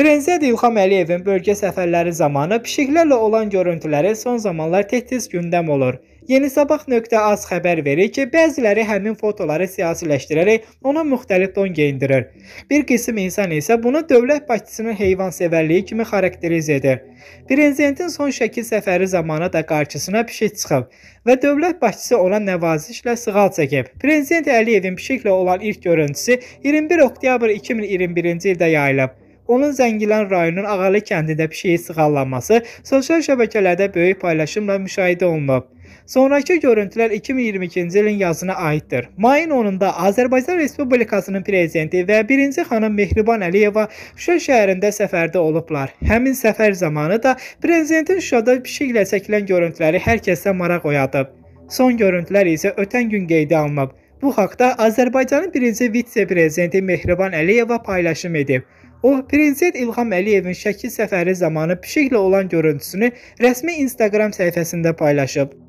Prezident İlham Əliyevin bölgə səfərləri zamanı pişiklərlə olan görüntüləri son zamanlar tez-tez gündəm olur. Yeni Sabah.az xəbər verir ki, bəziləri həmin fotoları siyasiləşdirərək ona müxtəlif don geyindirir. Bir qism insan isə bunu dövlət başçısının heyvansevərliyi kimi xarakterizə edir. Prezidentin son şəkil səfəri zamanı da qarşısına pişik çıxıb və dövlət başçısı ona nəvazişlə sığal çəkib. Prezident Əliyevin pişiklə olan ilk görüntüsü 21 oktyabr 2021-ci ildə yayılıb. Onun Zəngilən rayonunun Ağalı kəndində pişiyi sığallanması sosial şəbəkələrdə böyük paylaşımla müşahidə olunub. Sonrakı görüntülər 2022-ci ilin yazına aiddir. Mayın 10-da Azərbaycan Respublikasının prezidenti və 1-ci xanım Mehriban Əliyeva Şuşa şəhərində səfərdə olublar. Həmin səfər zamanı da prezidentin Şuşada pişiklə çəkilən görüntüləri hər kəsə maraq oyadıb. Son görüntülər isə ötən gün qeydə alınıb. Bu haqda Azərbaycanın birinci vitse-prezidenti Mehriban Əliyeva paylaşım edib. O, prezident İlham Əliyevin Şəki səfəri zamanı pişiklə olan görüntüsünü rəsmi Instagram səhifəsində paylaşıb.